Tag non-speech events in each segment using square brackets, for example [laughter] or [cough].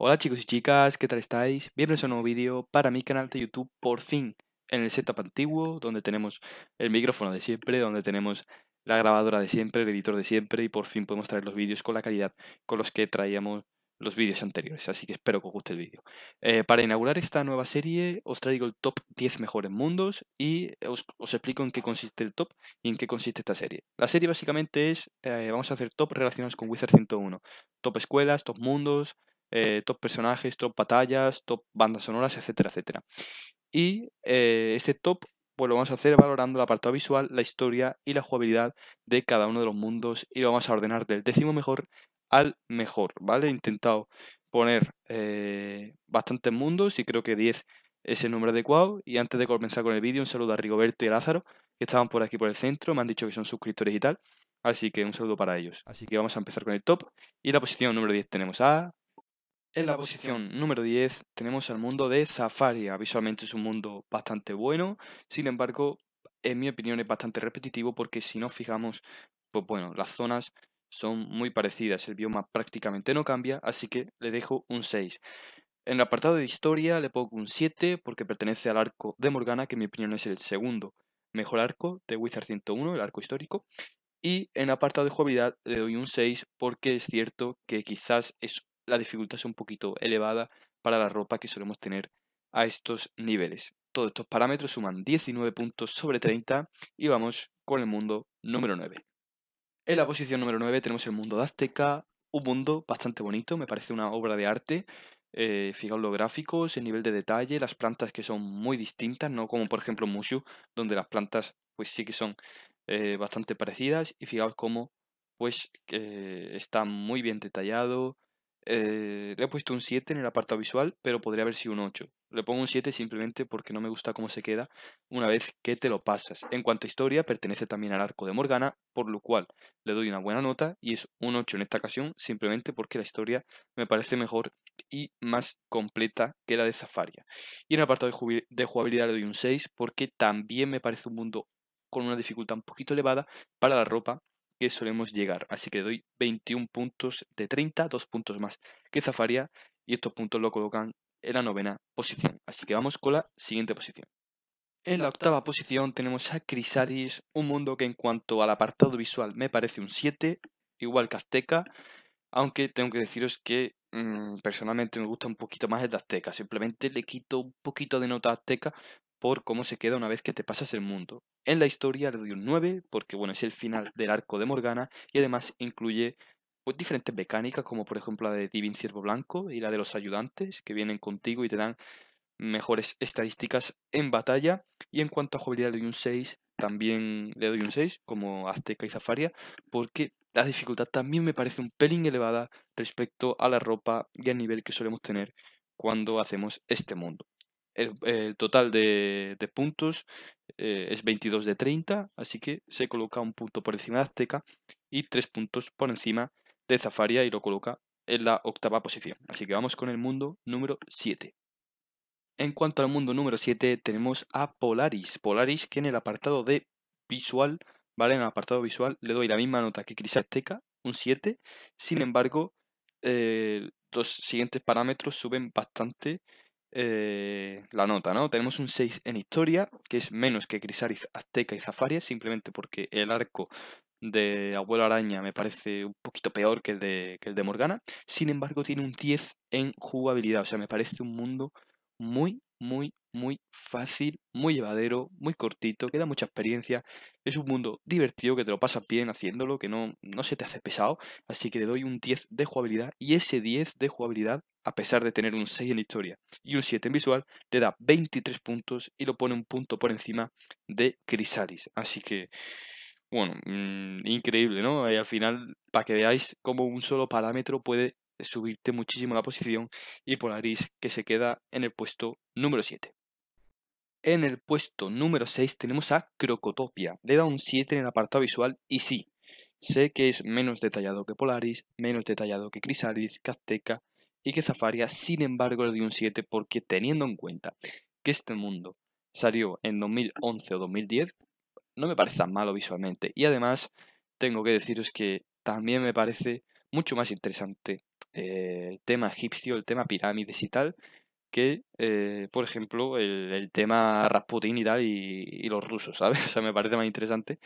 Hola chicos y chicas, ¿qué tal estáis? Bienvenidos a un nuevo vídeo para mi canal de YouTube, por fin, en el setup antiguo, donde tenemos el micrófono de siempre, donde tenemos la grabadora de siempre, el editor de siempre, y por fin podemos traer los vídeos con la calidad con los que traíamos los vídeos anteriores, así que espero que os guste el vídeo. Eh, para inaugurar esta nueva serie os traigo el top 10 mejores mundos y eh, os, explico en qué consiste el top y en qué consiste esta serie. La serie básicamente es, eh, vamos a hacer top relacionados con Wizard 101, top escuelas, top mundos, top personajes, top batallas, top bandas sonoras, etcétera, etcétera. Y este top pues lo vamos a hacer valorando el apartado visual, la historia y la jugabilidad de cada uno de los mundos y lo vamos a ordenar del décimo mejor al mejor, ¿vale? He intentado poner eh, bastantes mundos y creo que 10 es el número adecuado. Y antes de comenzar con el vídeo, un saludo a Rigoberto y a Lázaro, que estaban por aquí por el centro, me han dicho que son suscriptores y tal. Así que un saludo para ellos. Así que vamos a empezar con el top. Y la posición número 10 tenemos a... En la posición número 10 tenemos al mundo de Zafaria. Visualmente es un mundo bastante bueno. Sin embargo, en mi opinión es bastante repetitivo porque si nos fijamos, pues bueno, las zonas son muy parecidas, el bioma prácticamente no cambia, así que le dejo un 6. En el apartado de historia le pongo un 7 porque pertenece al arco de Morgana, que en mi opinión es el segundo mejor arco de Wizard 101, el arco histórico. Y en el apartado de jugabilidad le doy un 6 porque es cierto que quizás es, la dificultad es un poquito elevada para la ropa que solemos tener a estos niveles. Todos estos parámetros suman 19 puntos sobre 30 y vamos con el mundo número 9. En la posición número 9 tenemos el mundo de Azteca, un mundo bastante bonito, me parece una obra de arte. Eh, fijaos los gráficos, el nivel de detalle, las plantas que son muy distintas, no como por ejemplo Mushu, donde las plantas pues sí que son eh, bastante parecidas y fijaos cómo pues está muy bien detallado, eh, le he puesto un 7 en el apartado visual, pero podría haber sido un 8. Le pongo un 7 simplemente porque no me gusta cómo se queda una vez que te lo pasas. En cuanto a historia, pertenece también al arco de Morgana, por lo cual le doy una buena nota y es un 8 en esta ocasión, simplemente porque la historia me parece mejor y más completa que la de Zafaria. Y en el apartado de jugabilidad le doy un 6 porque también me parece un mundo con una dificultad un poquito elevada para la ropa que solemos llegar. Así que doy 21 puntos de 30, dos puntos más que Zafaria, y estos puntos lo colocan en la novena posición. Así que vamos con la siguiente posición. En la octava posición tenemos a Crisaris, un mundo que en cuanto al apartado visual me parece un 7, igual que Azteca, aunque tengo que deciros que mm, personalmente me gusta un poquito más el de Azteca, simplemente le quito un poquito de nota a Azteca por cómo se queda una vez que te pasas el mundo. En la historia le doy un 9 porque bueno, es el final del arco de Morgana y además incluye pues, diferentes mecánicas como por ejemplo la de Divin Ciervo Blanco y la de los ayudantes que vienen contigo y te dan mejores estadísticas en batalla. Y en cuanto a jugabilidad le doy un 6, también le doy un 6 como Azteca y Zafaria porque la dificultad también me parece un pelín elevada respecto a la ropa y al nivel que solemos tener cuando hacemos este mundo el, total de, puntos eh, es 22 de 30, así que se coloca un punto por encima de Azteca y tres puntos por encima de Zafaria y lo coloca en la octava posición. Así que vamos con el mundo número 7. En cuanto al mundo número 7 tenemos a Polaris. Polaris que en el apartado de visual, ¿vale? En el apartado visual le doy la misma nota que Cris Azteca, un 7. Sin embargo, eh, los siguientes parámetros suben bastante eh, la nota, ¿no? Tenemos un 6 en historia, que es menos que Crisaris, Azteca y Zafaria, simplemente porque el arco de Abuelo Araña me parece un poquito peor que el de, que el de Morgana. Sin embargo, tiene un 10 en jugabilidad, o sea, me parece un mundo muy, muy, muy fácil, muy llevadero, muy cortito, que da mucha experiencia. Es un mundo divertido, que te lo pasas bien haciéndolo, que no, no se te hace pesado. Así que le doy un 10 de jugabilidad y ese 10 de jugabilidad, a pesar de tener un 6 en historia y un 7 en visual, le da 23 puntos y lo pone un punto por encima de Crisalis. Así que... Bueno, mm, increíble, ¿no? Y al final, para que veáis cómo un solo parámetro puede subirte muchísimo la posición y Polaris que se queda en el puesto número 7. En el puesto número 6 tenemos a Crocotopia. Le da un 7 en el apartado visual y sí, sé que es menos detallado que Polaris, menos detallado que Crisalis, que Azteca y que Zafaria, sin embargo le doy un 7 porque teniendo en cuenta que este mundo salió en 2011 o 2010, no me parece tan malo visualmente. Y además, tengo que deciros que también me parece mucho más interesante el eh, tema egipcio, el tema pirámides y tal, que, eh, por ejemplo, el, tema Rasputin y tal y, los rusos, ¿sabes? [laughs] O sea, me parece más interesante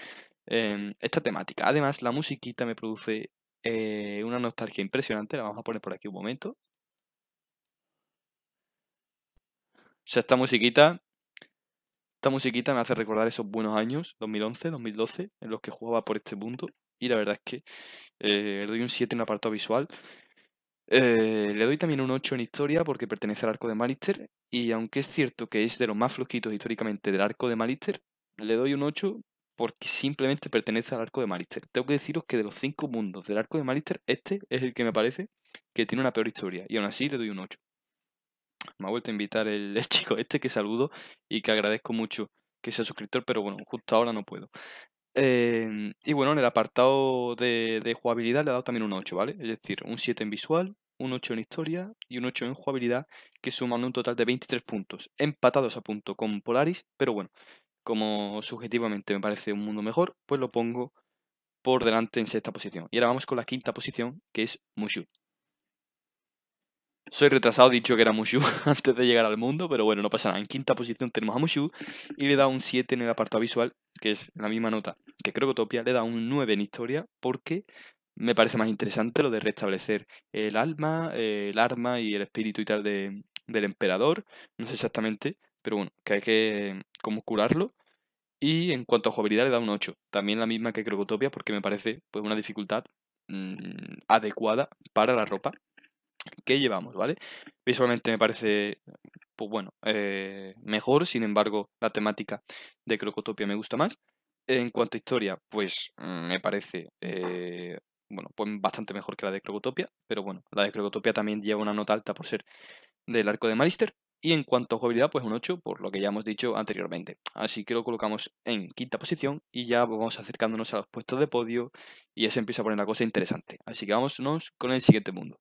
em, esta temática. Además, la musiquita me produce eh, una nostalgia impresionante, la vamos a poner por aquí un momento. O sea, esta musiquita esta musiquita me hace recordar esos buenos años, 2011, 2012, en los que jugaba por este punto. Y la verdad es que le doy un 7 en el apartado visual. Eh, le doy también un 8 en historia porque pertenece al arco de Malister y aunque es cierto que es de los más flojitos históricamente del arco de Malister, le doy un 8 porque simplemente pertenece al arco de Malister. Tengo que deciros que de los 5 mundos del arco de Malister, este es el que me parece que tiene una peor historia y aún así le doy un 8. Me ha vuelto a invitar el [laughs] chico este que saludo y que agradezco mucho que sea suscriptor, pero bueno, justo ahora no puedo. Em, y bueno, en el apartado de, de, jugabilidad le ha dado también un 8, ¿vale? Es decir, un 7 en visual, un 8 en historia y un 8 en jugabilidad, que suman un total de 23 puntos, empatados a punto con Polaris, pero bueno, como subjetivamente me parece un mundo mejor, pues lo pongo por delante en sexta posición. Y ahora vamos con la quinta posición, que es Mushu. Soy retrasado, dicho que era Mushu [laughs] antes de llegar al mundo, pero bueno, no pasa nada. En quinta posición tenemos a Mushu y le da un 7 en el apartado visual, que es la misma nota que creo que Topia le da un 9 en historia, porque me parece más interesante lo de restablecer el alma, eh, el arma y el espíritu y tal del emperador. No sé exactamente, pero bueno, que hay que eh, como curarlo. Y en cuanto a jugabilidad le da un 8, también la misma que Crocotopia, porque me parece pues una dificultad mm, adecuada para la ropa que llevamos, ¿vale? Visualmente me parece, pues bueno, eh, mejor, sin embargo, la temática de Crocotopia me gusta más. En cuanto a historia, pues mm, me parece, eh, bueno, pues bastante mejor que la de Crocotopia, pero bueno, la de Crocotopia también lleva una nota alta por ser del arco de Malister. Y en cuanto a jugabilidad, pues un 8, por lo que ya hemos dicho anteriormente. Así que lo colocamos en quinta posición y ya vamos acercándonos a los puestos de podio y ya se empieza a poner la cosa interesante. Así que vámonos con el siguiente mundo.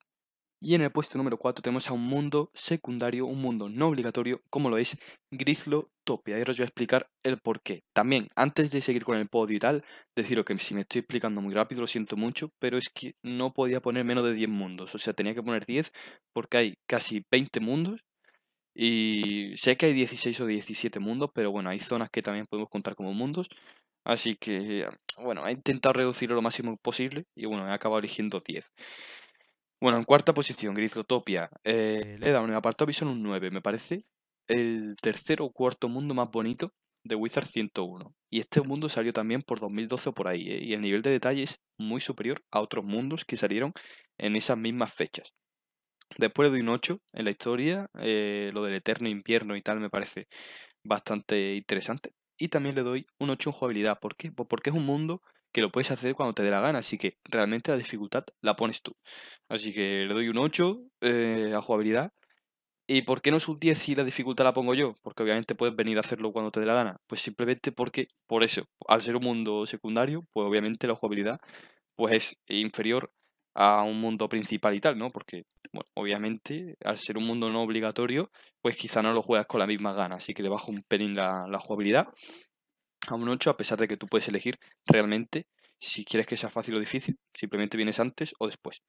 Y en el puesto número 4 tenemos a un mundo secundario, un mundo no obligatorio, como lo es Grizzlotopia. Y ahora os voy a explicar el porqué. También, antes de seguir con el podio y tal, deciros que si me estoy explicando muy rápido, lo siento mucho, pero es que no podía poner menos de 10 mundos. O sea, tenía que poner 10 porque hay casi 20 mundos. Y sé que hay 16 o 17 mundos, pero bueno, hay zonas que también podemos contar como mundos. Así que, bueno, he intentado reducirlo lo máximo posible y bueno, he acabado eligiendo 10. Bueno, en cuarta posición, Grisotopia. Eh, le he dado en el apartado un 9, me parece el tercer o cuarto mundo más bonito de Wizard 101. Y este mundo salió también por 2012 o por ahí, eh, y el nivel de detalle es muy superior a otros mundos que salieron en esas mismas fechas. Después doy un 8 en la historia, eh, lo del eterno invierno y tal me parece bastante interesante. Y también le doy un 8 en jugabilidad. ¿Por qué? Pues porque es un mundo que lo puedes hacer cuando te dé la gana, así que realmente la dificultad la pones tú. Así que le doy un 8 eh, a jugabilidad. ¿Y por qué no es un 10 si la dificultad la pongo yo? Porque obviamente puedes venir a hacerlo cuando te dé la gana. Pues simplemente porque, por eso, al ser un mundo secundario, pues obviamente la jugabilidad pues es inferior a un mundo principal y tal, ¿no? Porque, bueno, obviamente, al ser un mundo no obligatorio, pues quizá no lo juegas con la misma gana, así que le bajo un pelín la, la jugabilidad a un 8, a pesar de que tú puedes elegir realmente si quieres que sea fácil o difícil, simplemente vienes antes o después.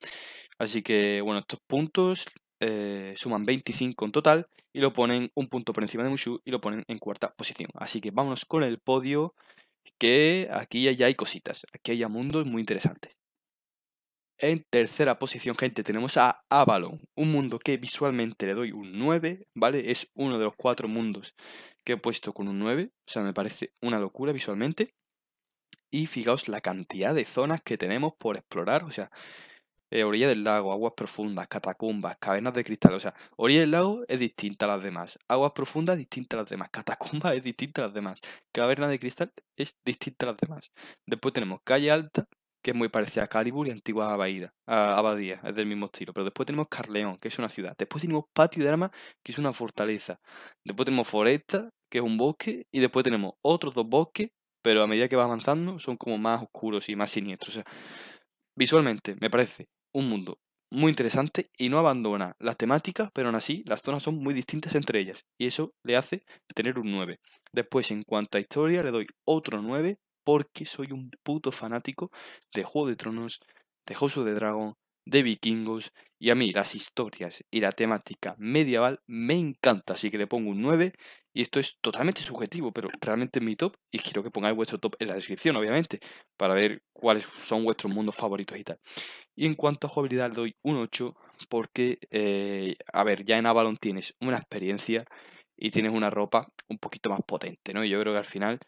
Así que bueno, estos puntos eh, suman 25 en total y lo ponen un punto por encima de Mushu y lo ponen en cuarta posición. Así que vámonos con el podio, que aquí ya hay cositas, aquí hay mundos muy interesantes. En tercera posición, gente, tenemos a Avalon, un mundo que visualmente le doy un 9, ¿vale? Es uno de los cuatro mundos que he puesto con un 9, o sea, me parece una locura visualmente. Y fijaos la cantidad de zonas que tenemos por explorar, o sea, eh, orilla del lago, aguas profundas, catacumbas, cavernas de cristal, o sea, orilla del lago es distinta a las demás, aguas profundas distinta a las demás, catacumbas [laughs] es distinta a las demás, Cavernas de cristal es distinta a las demás. Después tenemos calle alta, que es muy parecida a Calibur y antigua Abadía, Abadía, es del mismo estilo. Pero después tenemos Carleón, que es una ciudad. Después tenemos Patio de Armas, que es una fortaleza. Después tenemos Foresta, que es un bosque. Y después tenemos otros dos bosques, pero a medida que va avanzando son como más oscuros y más siniestros. visualmente me parece un mundo muy interesante y no abandona las temáticas, pero aún así las zonas son muy distintas entre ellas y eso le hace tener un 9. Después, en cuanto a historia, le doy otro 9 porque soy un puto fanático de Juego de Tronos, de House de Dragón, de vikingos y a mí las historias y la temática medieval me encanta, así que le pongo un 9 y esto es totalmente subjetivo, pero realmente mi top, y quiero que pongáis vuestro top en la descripción, obviamente, para ver cuáles son vuestros mundos favoritos y tal. Y en cuanto a jugabilidad, doy un 8, porque, eh, a ver, ya en Avalon tienes una experiencia y tienes una ropa un poquito más potente, ¿no? Y yo creo que al final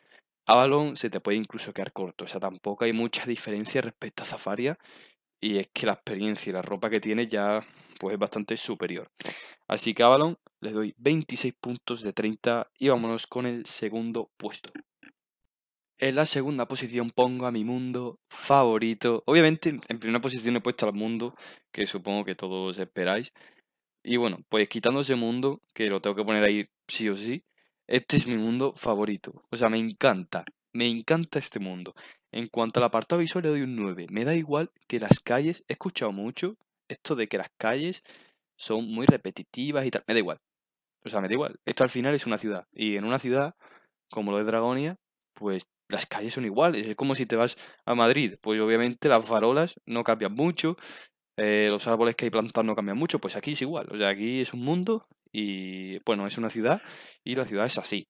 Avalon se te puede incluso quedar corto, o sea, tampoco hay mucha diferencia respecto a Zafaria y es que la experiencia y la ropa que tiene ya pues es bastante superior. Así que a Avalon le doy 26 puntos de 30 y vámonos con el segundo puesto. En la segunda posición pongo a mi mundo favorito. Obviamente, en primera posición he puesto al mundo, que supongo que todos esperáis. Y bueno, pues quitando ese mundo, que lo tengo que poner ahí sí o sí, este es mi mundo favorito. O sea, me encanta. Me encanta este mundo. En cuanto al apartado visual le doy un 9. Me da igual que las calles, he escuchado mucho esto de que las calles son muy repetitivas y tal. Me da igual. O sea, me da igual. Esto al final es una ciudad. Y en una ciudad, como lo de Dragonia, pues las calles son iguales. Es como si te vas a Madrid. Pues obviamente las farolas no cambian mucho. Eh, los árboles que hay plantados no cambian mucho. Pues aquí es igual. O sea, aquí es un mundo y bueno, es una ciudad y la ciudad es así.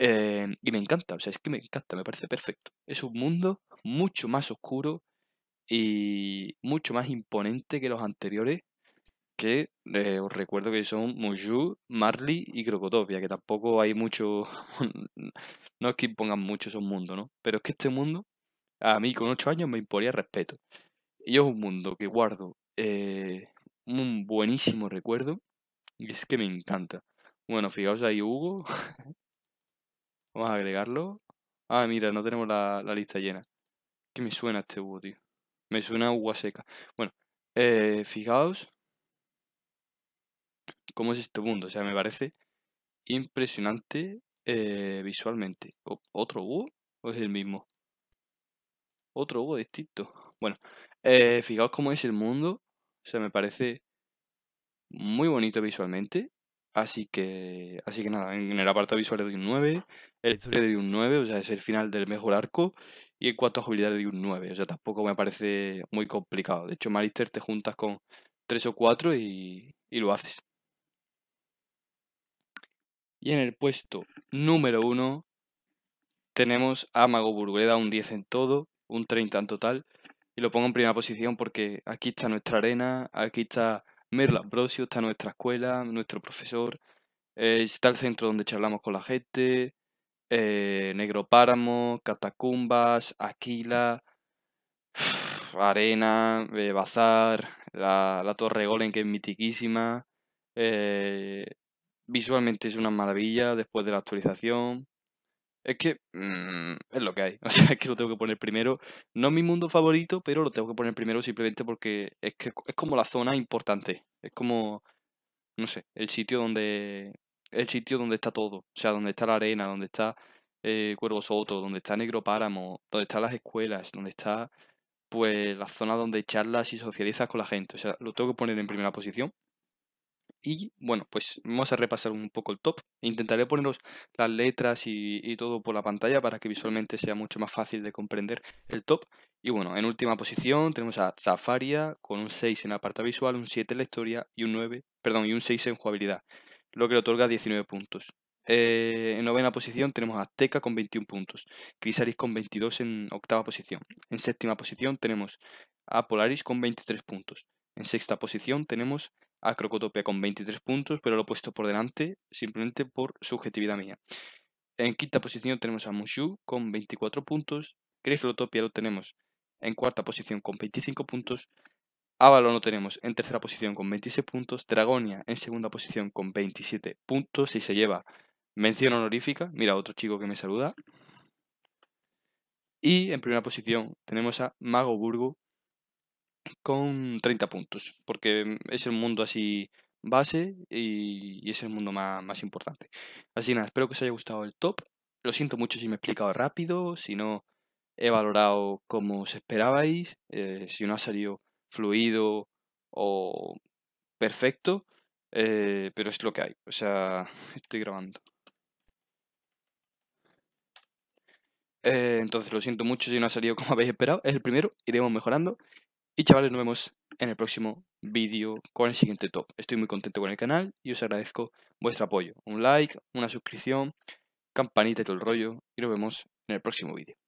Eh, y me encanta, o sea, es que me encanta, me parece perfecto. Es un mundo mucho más oscuro y mucho más imponente que los anteriores, que eh, os recuerdo que son Mushu, Marley y Crocotopia, que tampoco hay mucho... [laughs] no es que impongan mucho esos mundos, ¿no? Pero es que este mundo, a mí con 8 años, me imponía respeto. Y es un mundo que guardo eh, un buenísimo recuerdo y es que me encanta. Bueno, fijaos ahí Hugo, [laughs] Vamos a agregarlo. Ah, mira, no tenemos la, lista llena. Que me suena este búho, tío. Me suena agua seca. Bueno, eh, fijaos cómo es este mundo. O sea, me parece impresionante eh, visualmente. ¿Otro búho o es el mismo? Otro búho distinto. Bueno, eh, fijaos cómo es el mundo. O sea, me parece muy bonito visualmente. Así que, así que nada, en el apartado visual de 19 el estudio de un 9, o sea, es el final del mejor arco. Y en cuatro a de un 9, o sea, tampoco me parece muy complicado. De hecho, Marister te juntas con 3 o 4 y, lo haces. Y en el puesto número 1 tenemos a Mago Burgueda, un 10 en todo, un 30 en total. Y lo pongo en primera posición porque aquí está nuestra arena, aquí está Merla Brosio, está nuestra escuela, nuestro profesor, eh, está el centro donde charlamos con la gente, eh, Negro Páramo, Catacumbas, Aquila, [sighs] Arena, eh, Bazar, la, la, Torre Golem que es mitiquísima. Eh, visualmente es una maravilla después de la actualización. Es que mmm, es lo que hay. [laughs] O sea, es que lo tengo que poner primero. No es mi mundo favorito, pero lo tengo que poner primero simplemente porque es que es como la zona importante. Es como, no sé, el sitio donde el sitio donde está todo. O sea, donde está la arena, donde está eh, Cuervo Soto, donde está Negro Páramo, donde están las escuelas, donde está pues la zona donde charlas y socializas con la gente. O sea, lo tengo que poner en primera posición. Y bueno, pues vamos a repasar un poco el top. Intentaré poneros las letras y, y, todo por la pantalla para que visualmente sea mucho más fácil de comprender el top. Y bueno, en última posición tenemos a Zafaria con un 6 en la parte visual, un 7 en la historia y un 9, perdón, y un 6 en jugabilidad lo que le otorga 19 puntos. Eh, en novena posición tenemos a Azteca con 21 puntos, Crisaris con 22 en octava posición. En séptima posición tenemos a Polaris con 23 puntos. En sexta posición tenemos a Crocotopia con 23 puntos, pero lo he puesto por delante simplemente por subjetividad mía. En quinta posición tenemos a Mushu con 24 puntos, Griflotopia lo tenemos en cuarta posición con 25 puntos, Avalon lo tenemos en tercera posición con 26 puntos, Dragonia en segunda posición con 27 puntos y se lleva mención honorífica. Mira, otro chico que me saluda. Y en primera posición tenemos a Mago Burgo con 30 puntos, porque es el mundo así base y, es el mundo más, importante. Así nada, espero que os haya gustado el top. Lo siento mucho si me he explicado rápido, si no he valorado como os esperabais, eh, si no ha salido fluido o perfecto, eh, pero es lo que hay. O sea, [laughs] estoy grabando. Eh, entonces, lo siento mucho si no ha salido como [laughs] habéis esperado. Es el primero, iremos mejorando. Y chavales, nos vemos en el próximo vídeo con el siguiente top. Estoy muy contento con el canal y os agradezco vuestro apoyo. Un like, una suscripción, campanita y todo el rollo. Y nos vemos en el próximo vídeo.